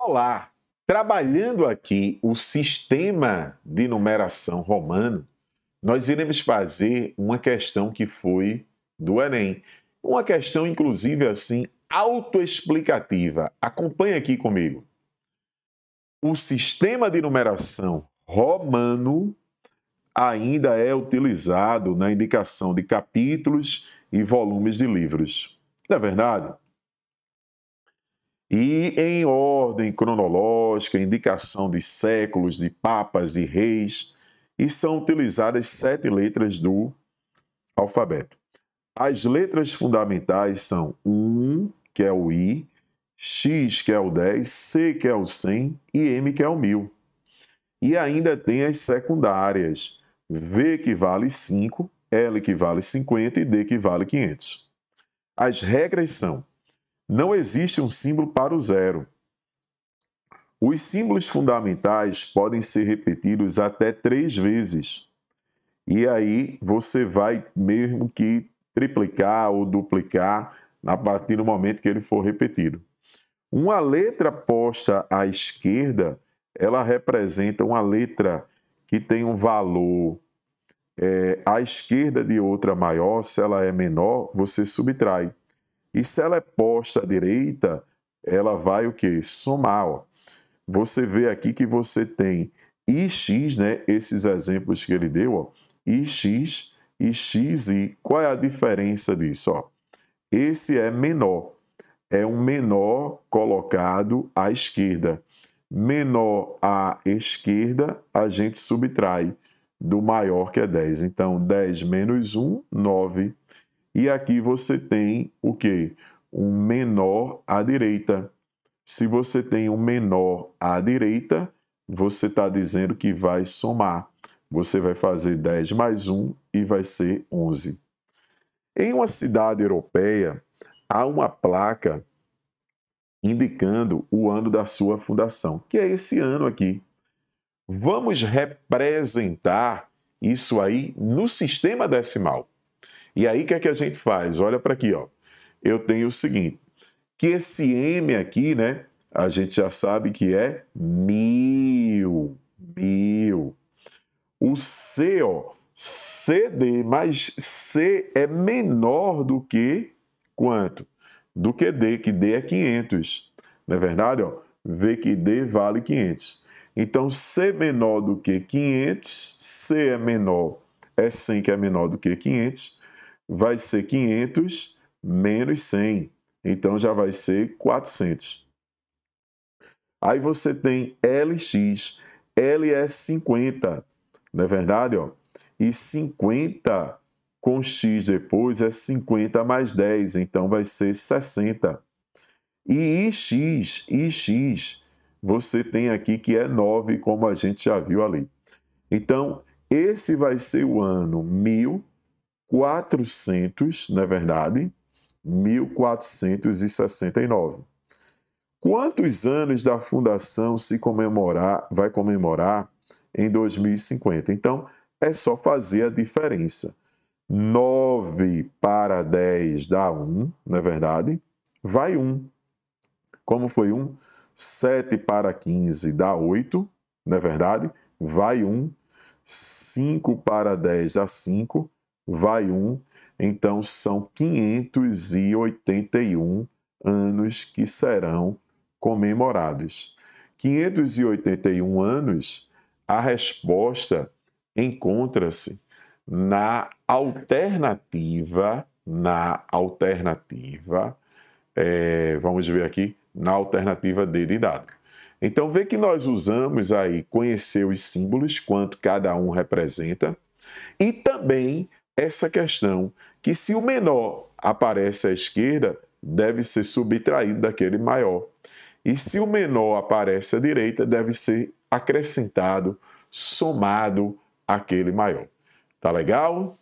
Olá! Trabalhando aqui o sistema de numeração romano, nós iremos fazer uma questão que foi do Enem. Uma questão, inclusive, assim, autoexplicativa. Acompanhe aqui comigo. O sistema de numeração romano ainda é utilizado na indicação de capítulos e volumes de livros. Não é verdade? E em ordem cronológica, indicação de séculos, de papas e reis, e são utilizadas sete letras do alfabeto. As letras fundamentais são 1, que é o I, X, que é o 10, C, que é o 100 e M, que é o 1000. E ainda tem as secundárias, V, que vale 5, L, que vale 50 e D, que vale 500. As regras são não existe um símbolo para o zero. Os símbolos fundamentais podem ser repetidos até três vezes. E aí você vai mesmo que triplicar ou duplicar a partir do momento que ele for repetido. Uma letra posta à esquerda, ela representa uma letra que tem um valor é, à esquerda de outra maior, se ela é menor, você subtrai. E se ela é posta à direita, ela vai o que? Somar. Ó. Você vê aqui que você tem IX, né? Esses exemplos que ele deu, ó. IX, IXI. Qual é a diferença disso? Ó? Esse é menor. É um menor colocado à esquerda. Menor à esquerda, a gente subtrai do maior que é 10. Então, 10 menos 1, 9. E aqui você tem o que? Um menor à direita. Se você tem um menor à direita, você está dizendo que vai somar. Você vai fazer 10 mais 1 e vai ser 11. Em uma cidade europeia, há uma placa indicando o ano da sua fundação, que é esse ano aqui. Vamos representar isso aí no sistema decimal. E aí o que é que a gente faz? Olha para aqui, ó. Eu tenho o seguinte, que esse M aqui, né? A gente já sabe que é mil, mil. O C, ó, CD, mas C é menor do que quanto? Do que D, que D é 500. Não é verdade? Ó? V que D vale 500. Então, C menor do que 500, C é menor, é 100 que é menor do que 500, vai ser 500 menos 100. Então já vai ser 400. Aí você tem LX. L é 50, não é verdade? Ó? E 50 com X depois é 50 mais 10, então vai ser 60. E IX, IX, você tem aqui que é 9, como a gente já viu ali. Então, esse vai ser o ano 1000 400, na é verdade, 1469. Quantos anos da fundação se comemorar, vai comemorar em 2050? Então, é só fazer a diferença. 9 para 10 dá 1, na é verdade, vai 1. Como foi 1? 7 para 15 dá 8, na é verdade, vai 1. 5 para 10 dá 5, vai um, então são 581 anos que serão comemorados. 581 anos, a resposta encontra-se na alternativa, na alternativa, é, vamos ver aqui, na alternativa D de dado. Então, vê que nós usamos aí conhecer os símbolos, quanto cada um representa, e também essa questão que se o menor aparece à esquerda, deve ser subtraído daquele maior. E se o menor aparece à direita, deve ser acrescentado, somado àquele maior. Tá legal?